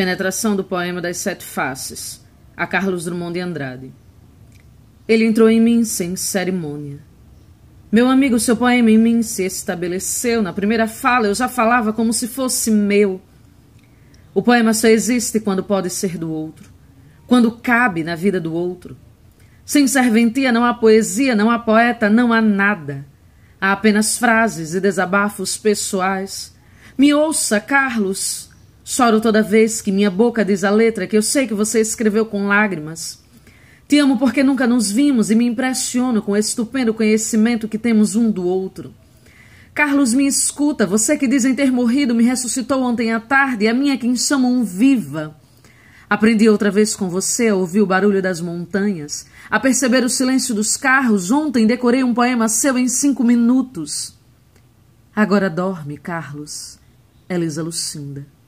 Penetração do poema das Sete Faces, a Carlos Drummond de Andrade. Ele entrou em mim sem cerimônia. Meu amigo, seu poema em mim se estabeleceu. Na primeira fala eu já falava como se fosse meu. O poema só existe quando pode ser do outro, quando cabe na vida do outro. Sem serventia não há poesia, não há poeta, não há nada. Há apenas frases e desabafos pessoais. Me ouça, Carlos, Choro toda vez que minha boca diz a letra que eu sei que você escreveu com lágrimas. Te amo porque nunca nos vimos e me impressiono com o estupendo conhecimento que temos um do outro. Carlos, me escuta, você que dizem ter morrido me ressuscitou ontem à tarde e a minha é quem chamam um viva. Aprendi outra vez com você a ouvir o barulho das montanhas, a perceber o silêncio dos carros. Ontem decorei um poema seu em cinco minutos. Agora dorme, Carlos. Elisa Lucinda.